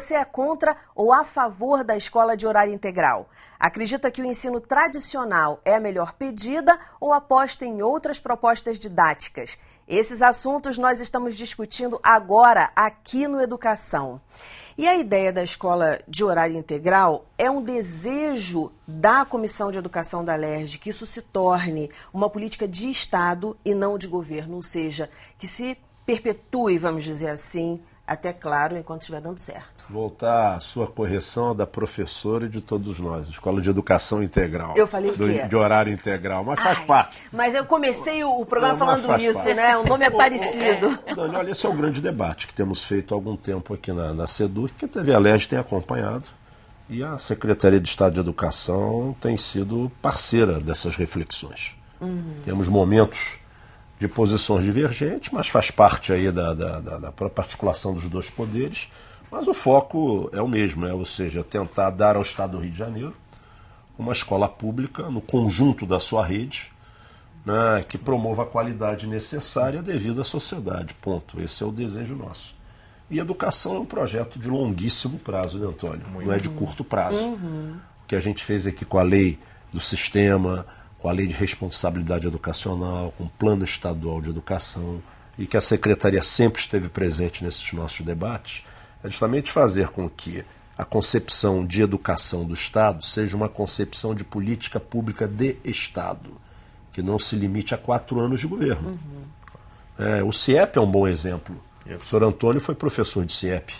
Você é contra ou a favor da escola de horário integral? Acredita que o ensino tradicional é a melhor pedida ou aposta em outras propostas didáticas? Esses assuntos nós estamos discutindo agora aqui no Educação. E a ideia da escola de horário integral é um desejo da Comissão de Educação da LERJ que isso se torne uma política de Estado e não de governo, ou seja, que se perpetue, vamos dizer assim, até claro, enquanto estiver dando certo voltar à sua correção da professora e de todos nós, Escola de Educação Integral. Eu falei do, que? De horário integral, mas Ai, faz parte. Mas eu comecei o programa não, falando isso, parte. né? O nome é parecido. É. Não, olha, esse é um grande debate que temos feito há algum tempo aqui na, na SEDUC, que a TV Alerj tem acompanhado. E a Secretaria de Estado de Educação tem sido parceira dessas reflexões. Uhum. Temos momentos de posições divergentes, mas faz parte aí da, da, da, da própria articulação dos dois poderes mas o foco é o mesmo, é, ou seja, tentar dar ao Estado do Rio de Janeiro uma escola pública no conjunto da sua rede, né, que promova a qualidade necessária devido à sociedade. Ponto. Esse é o desejo nosso. E educação é um projeto de longuíssimo prazo, né, Antônio? Muito Não é de uhum. curto prazo. Uhum. O que a gente fez aqui com a lei do sistema, com a lei de responsabilidade educacional, com o plano estadual de educação, e que a secretaria sempre esteve presente nesses nossos debates, é justamente fazer com que a concepção de educação do Estado seja uma concepção de política pública de Estado, que não se limite a quatro anos de governo. Uhum. É, o CIEP é um bom exemplo. Yes. O professor Antônio foi professor de CIEP.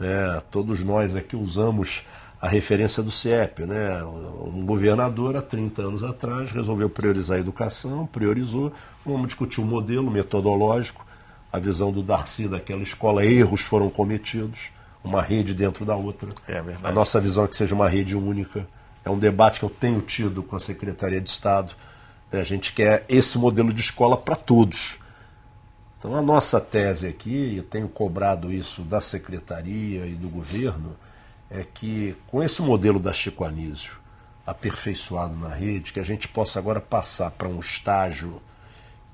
É, todos nós aqui usamos a referência do CIEP. Né? Um governador, há 30 anos atrás, resolveu priorizar a educação, priorizou. Vamos discutir o um modelo metodológico a visão do Darcy daquela escola, erros foram cometidos, uma rede dentro da outra. É verdade. A nossa visão é que seja uma rede única. É um debate que eu tenho tido com a Secretaria de Estado. É, a gente quer esse modelo de escola para todos. Então, a nossa tese aqui, e tenho cobrado isso da Secretaria e do governo, é que com esse modelo da Chico Anísio, aperfeiçoado na rede, que a gente possa agora passar para um estágio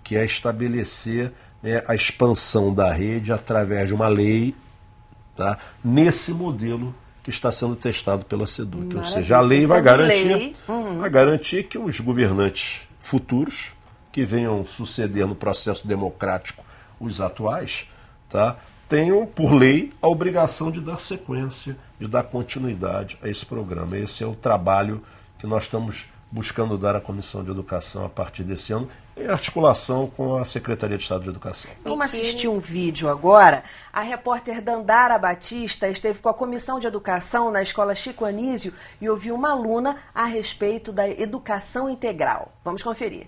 que é estabelecer é, a expansão da rede através de uma lei, tá? nesse modelo que está sendo testado pela SEDUC. Maravilha. Ou seja, a lei vai garantir, lei. Uhum. vai garantir que os governantes futuros, que venham suceder no processo democrático os atuais, tá? tenham, por lei, a obrigação de dar sequência, de dar continuidade a esse programa. Esse é o trabalho que nós estamos buscando dar à Comissão de Educação a partir desse ano, em articulação com a Secretaria de Estado de Educação. Vamos assistir um vídeo agora. A repórter Dandara Batista esteve com a Comissão de Educação na Escola Chico Anísio e ouviu uma aluna a respeito da educação integral. Vamos conferir.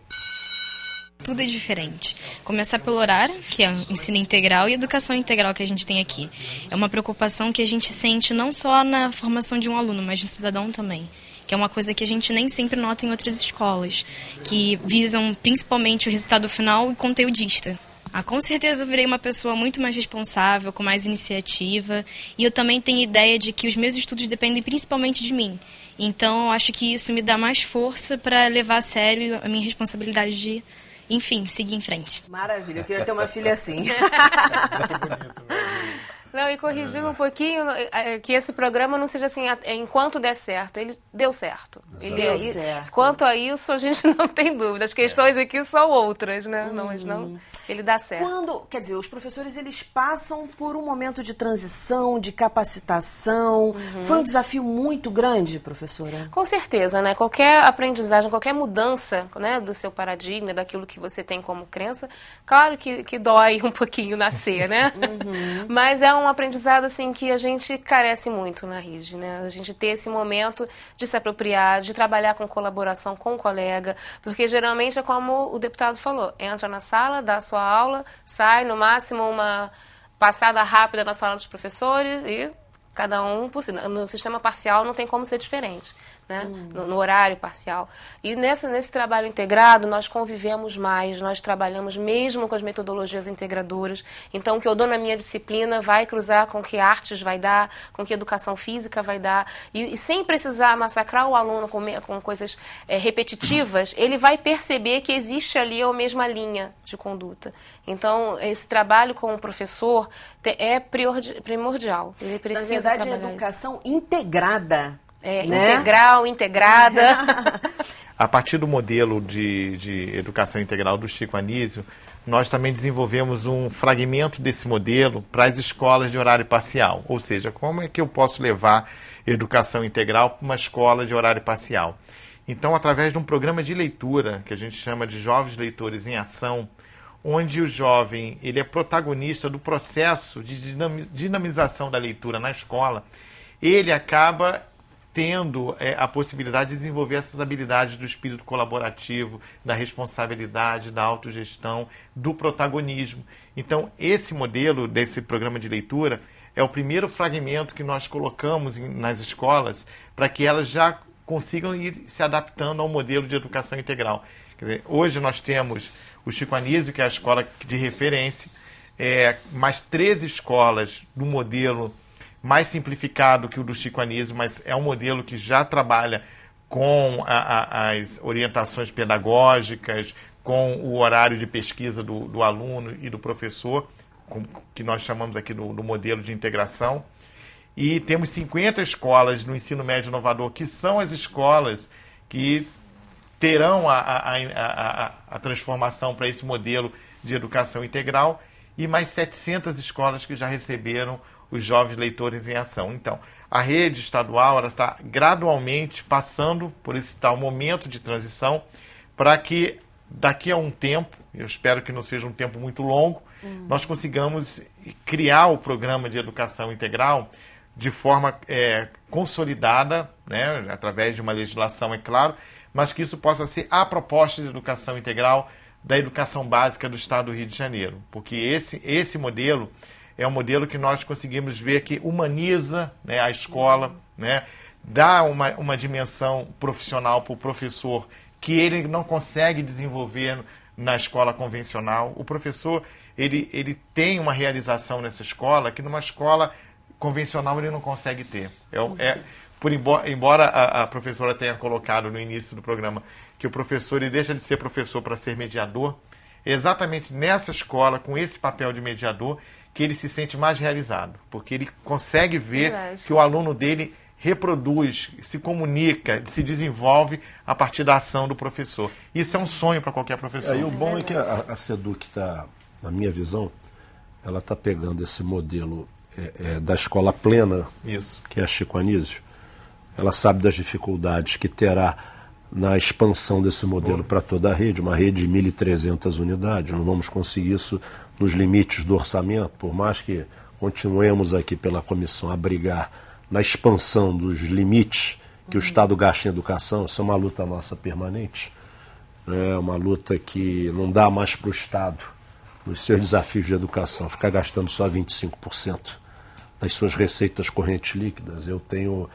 Tudo é diferente. Começar pelo horário, que é ensino integral, e educação integral que a gente tem aqui. É uma preocupação que a gente sente não só na formação de um aluno, mas de um cidadão também que é uma coisa que a gente nem sempre nota em outras escolas, que visam principalmente o resultado final e conteudista. Ah, com certeza eu virei uma pessoa muito mais responsável, com mais iniciativa, e eu também tenho ideia de que os meus estudos dependem principalmente de mim. Então, eu acho que isso me dá mais força para levar a sério a minha responsabilidade de, enfim, seguir em frente. Maravilha, eu queria ter uma filha assim. Não, e corrigindo um pouquinho, é, é, que esse programa não seja assim, enquanto der certo. Ele deu certo. Ele deu e, certo. Quanto a isso, a gente não tem dúvida. As questões é. aqui são outras, né? Hum. Não, mas não, uhum. ele dá certo. Quando, quer dizer, os professores, eles passam por um momento de transição, de capacitação. Uhum. Foi um desafio muito grande, professora? Com certeza, né? Qualquer aprendizagem, qualquer mudança né, do seu paradigma, daquilo que você tem como crença, claro que, que dói um pouquinho nascer, né? Uhum. Mas é um um aprendizado assim que a gente carece muito na RIDE, né? A gente ter esse momento de se apropriar, de trabalhar com colaboração com o colega, porque geralmente é como o deputado falou, entra na sala, dá a sua aula, sai no máximo uma passada rápida na sala dos professores e cada um por si. No sistema parcial não tem como ser diferente né? Uhum. No, no, horário parcial. E nessa, nesse trabalho integrado, nós convivemos mais, nós trabalhamos mesmo com as metodologias integradoras. Então, o que eu dou na minha disciplina vai cruzar com que artes vai dar, com que educação física vai dar. E, e sem precisar massacrar o aluno com, com coisas é, repetitivas, ele vai perceber que existe ali a mesma linha de conduta. Então, esse trabalho com o professor te, é primordial. Ele precisa na verdade, trabalhar educação isso. integrada é, né? integral, integrada. A partir do modelo de, de educação integral do Chico Anísio, nós também desenvolvemos um fragmento desse modelo para as escolas de horário parcial. Ou seja, como é que eu posso levar educação integral para uma escola de horário parcial? Então, através de um programa de leitura, que a gente chama de Jovens Leitores em Ação, onde o jovem ele é protagonista do processo de dinamização da leitura na escola, ele acaba tendo é, a possibilidade de desenvolver essas habilidades do espírito colaborativo, da responsabilidade, da autogestão, do protagonismo. Então, esse modelo desse programa de leitura é o primeiro fragmento que nós colocamos em, nas escolas para que elas já consigam ir se adaptando ao modelo de educação integral. Dizer, hoje nós temos o Chico Anísio, que é a escola de referência, é, mais três escolas do modelo mais simplificado que o do Chico Anísio, mas é um modelo que já trabalha com a, a, as orientações pedagógicas, com o horário de pesquisa do, do aluno e do professor, com, que nós chamamos aqui do, do modelo de integração. E temos 50 escolas no ensino médio inovador, que são as escolas que terão a, a, a, a transformação para esse modelo de educação integral, e mais 700 escolas que já receberam os jovens leitores em ação. Então, a rede estadual está gradualmente passando por esse tal momento de transição para que daqui a um tempo, eu espero que não seja um tempo muito longo, hum. nós consigamos criar o programa de educação integral de forma é, consolidada, né, através de uma legislação, é claro, mas que isso possa ser a proposta de educação integral da educação básica do Estado do Rio de Janeiro, porque esse, esse modelo é um modelo que nós conseguimos ver que humaniza né, a escola, né, dá uma, uma dimensão profissional para o professor que ele não consegue desenvolver na escola convencional. O professor ele, ele tem uma realização nessa escola que numa escola convencional ele não consegue ter. É, é por embora, embora a, a, professora tenha colocado no início do programa que o professor ele deixa de ser professor para ser mediador, é exatamente nessa escola com esse papel de mediador que ele se sente mais realizado, porque ele consegue ver que o aluno dele reproduz, se comunica, se desenvolve a partir da ação do professor. Isso é um sonho para qualquer professor. Aí é, o bom é que a, a Seduc está, na minha visão, ela está pegando esse modelo é, é, da escola plena, Isso. que é a Chico Anísio. Ela sabe das dificuldades que terá na expansão desse modelo para toda a rede, uma rede de 1.300 unidades. Não vamos conseguir isso nos limites do orçamento, por mais que continuemos aqui pela comissão a brigar na expansão dos limites que o uhum. Estado gasta em educação, isso é uma luta nossa permanente. É uma luta que não dá mais para o Estado, nos seus desafios de educação, ficar gastando só 25% das suas receitas correntes líquidas. Eu tenho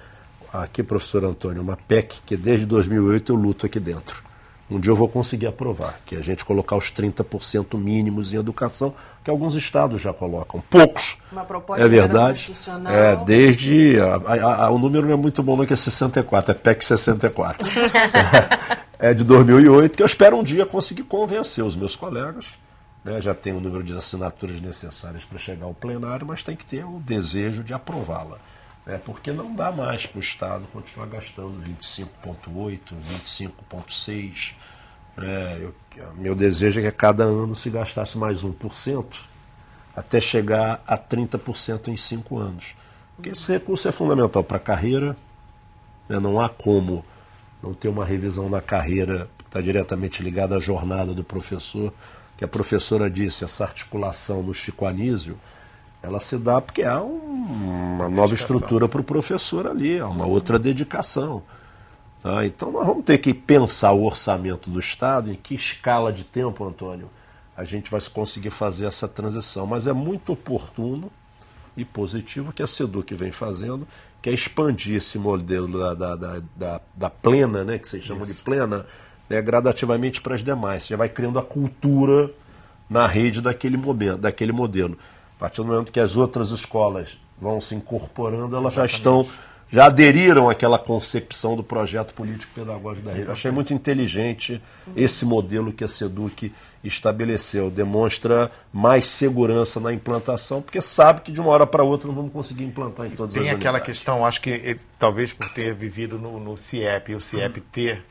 aqui, professor Antônio, uma PEC que desde 2008 eu luto aqui dentro. Um dia eu vou conseguir aprovar, que é a gente colocar os 30% mínimos em educação, que alguns estados já colocam, poucos. Uma proposta é verdade. É, desde. A, a, a, o número não é muito bom, não, que é 64, é PEC 64. é, é de 2008, que eu espero um dia conseguir convencer os meus colegas. Né, já tem o número de assinaturas necessárias para chegar ao plenário, mas tem que ter o desejo de aprová-la. É porque não dá mais para o Estado continuar gastando 25,8, 25,6. Né, meu desejo é que a cada ano se gastasse mais 1%, até chegar a 30% em 5 anos. Porque esse recurso é fundamental para a carreira, né, não há como não ter uma revisão na carreira que está diretamente ligada à jornada do professor, que a professora disse, essa articulação no Chico Anísio, ela se dá porque há é um, uma nova estrutura para o professor ali, há é uma outra dedicação. Tá? Então nós vamos ter que pensar o orçamento do Estado, em que escala de tempo, Antônio, a gente vai conseguir fazer essa transição. Mas é muito oportuno e positivo que a SEDUC vem fazendo, que é expandir esse modelo da, da, da, da, da plena, né, que vocês chamam Isso. de plena, né, gradativamente para as demais. Você já vai criando a cultura na rede daquele, momento, daquele modelo partir do momento que as outras escolas vão se incorporando, elas Exatamente. já estão, já aderiram àquela concepção do projeto político-pedagógico da rede. Achei muito inteligente esse modelo que a SEDUC estabeleceu. Demonstra mais segurança na implantação, porque sabe que de uma hora para outra não vamos conseguir implantar em todas tem as Tem aquela questão, acho que eh, talvez por ter vivido no, no CIEP e o CIEP ter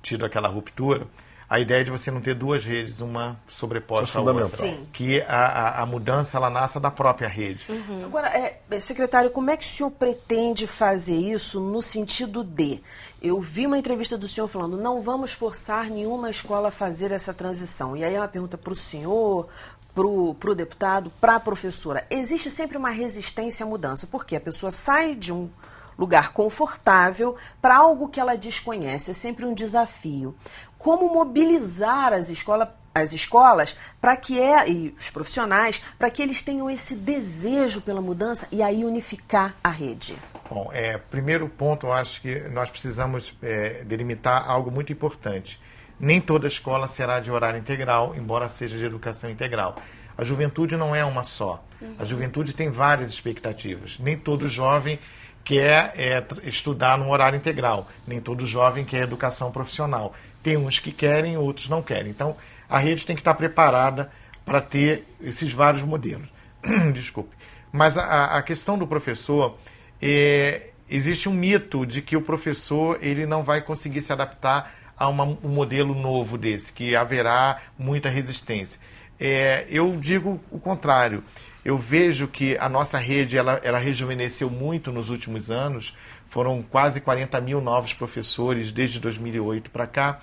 tido aquela ruptura, a ideia é de você não ter duas redes, uma sobreposta é à outra. Sim. Que a, a, a, mudança ela nasça da própria rede. Uhum. Agora, é, é, secretário, como é que o senhor pretende fazer isso no sentido de. Eu vi uma entrevista do senhor falando, não vamos forçar nenhuma escola a fazer essa transição. E aí é uma pergunta para o senhor, para o deputado, para a professora. Existe sempre uma resistência à mudança, porque a pessoa sai de um lugar confortável para algo que ela desconhece. É sempre um desafio. Como mobilizar as escolas as escolas para que é e os profissionais para que eles tenham esse desejo pela mudança e aí unificar a rede. Bom, é, primeiro ponto, eu acho que nós precisamos é, delimitar algo muito importante. Nem toda escola será de horário integral, embora seja de educação integral. A juventude não é uma só. Uhum. A juventude tem várias expectativas. Nem todo jovem quer é, é estudar num horário integral. Nem todo jovem quer educação profissional. Tem uns que querem, outros não querem. Então, a rede tem que estar preparada para ter esses vários modelos. Desculpe. Mas a, a, questão do professor é, existe um mito de que o professor ele não vai conseguir se adaptar a uma, um modelo novo desse, que haverá muita resistência. É, eu digo o contrário. Eu vejo que a nossa rede ela, ela rejuvenesceu muito nos últimos anos. Foram quase 40 mil novos professores desde 2008 para cá.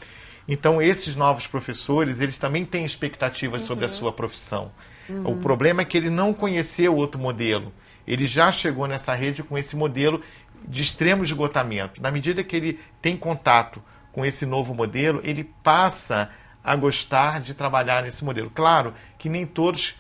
Então, esses novos professores, eles também têm expectativas uhum. sobre a uhum. sua profissão. Uhum. O problema é que ele não conheceu outro modelo. Ele já chegou nessa rede com esse modelo de extremo esgotamento. Na medida que ele tem contato com esse novo modelo, ele passa a gostar de trabalhar nesse modelo. Claro que nem todos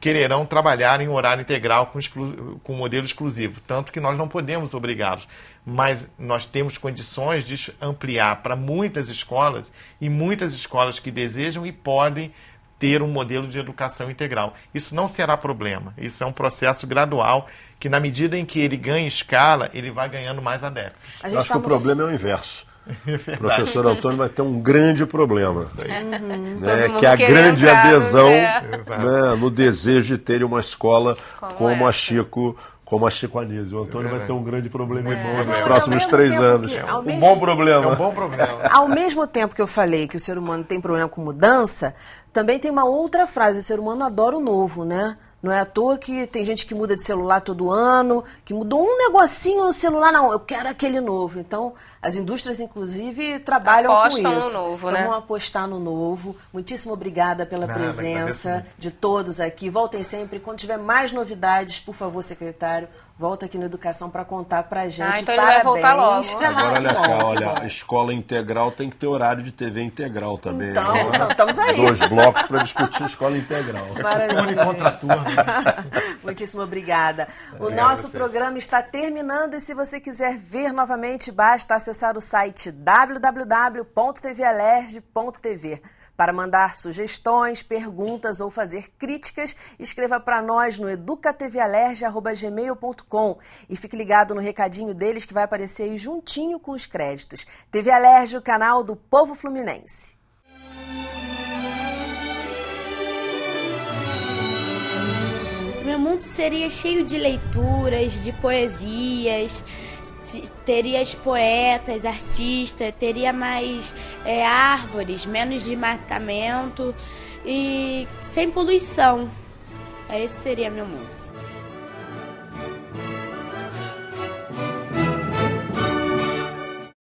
quererão trabalhar em horário integral com, exclu... com modelo exclusivo, tanto que nós não podemos obrigá-los, mas nós temos condições de ampliar para muitas escolas e muitas escolas que desejam e podem ter um modelo de educação integral. Isso não será problema, isso é um processo gradual que, na medida em que ele ganha escala, ele vai ganhando mais adeptos. Acho que o tá problema é o inverso é o professor Antônio vai ter um grande problema. Uhum. Né, que é a grande né? adesão né, no desejo de ter uma escola como, como a Chico como a Chico Anísio. O Antônio é vai ter um grande problema é. nos próximos três anos. Que, é um mesmo, bom problema. É um bom problema. ao mesmo tempo que eu falei que o ser humano tem problema com mudança, também tem uma outra frase: o ser humano adora o novo, né? Não é à toa que tem gente que muda de celular todo ano, que mudou um negocinho no celular, não, eu quero aquele novo. Então, as indústrias, inclusive, trabalham Apostam com isso. Apostam no novo, então, né? Vamos apostar no novo. Muitíssimo obrigada pela Nada, presença de todos aqui. Voltem sempre. Quando tiver mais novidades, por favor, secretário, volta aqui na Educação para contar para ah, gente. Ah, então Parabéns. ele vai voltar logo. Agora, olha cá, olha, a escola integral tem que ter horário de TV integral também. Então, né? então estamos aí. Dois blocos para discutir escola integral. Maravilha. contra turno. Né? Muitíssimo obrigada. O nosso programa está terminando e se você quiser ver novamente, basta acessar o site www.tvalerge.tv. Para mandar sugestões, perguntas ou fazer críticas, escreva para nós no educatvalerge.gmail.com e fique ligado no recadinho deles que vai aparecer aí juntinho com os créditos. TV Alerge, o canal do Povo Fluminense. Meu mundo seria cheio de leituras, de poesias, teria poetas, artistas, teria mais é, árvores, menos desmatamento e sem poluição. Esse seria meu mundo.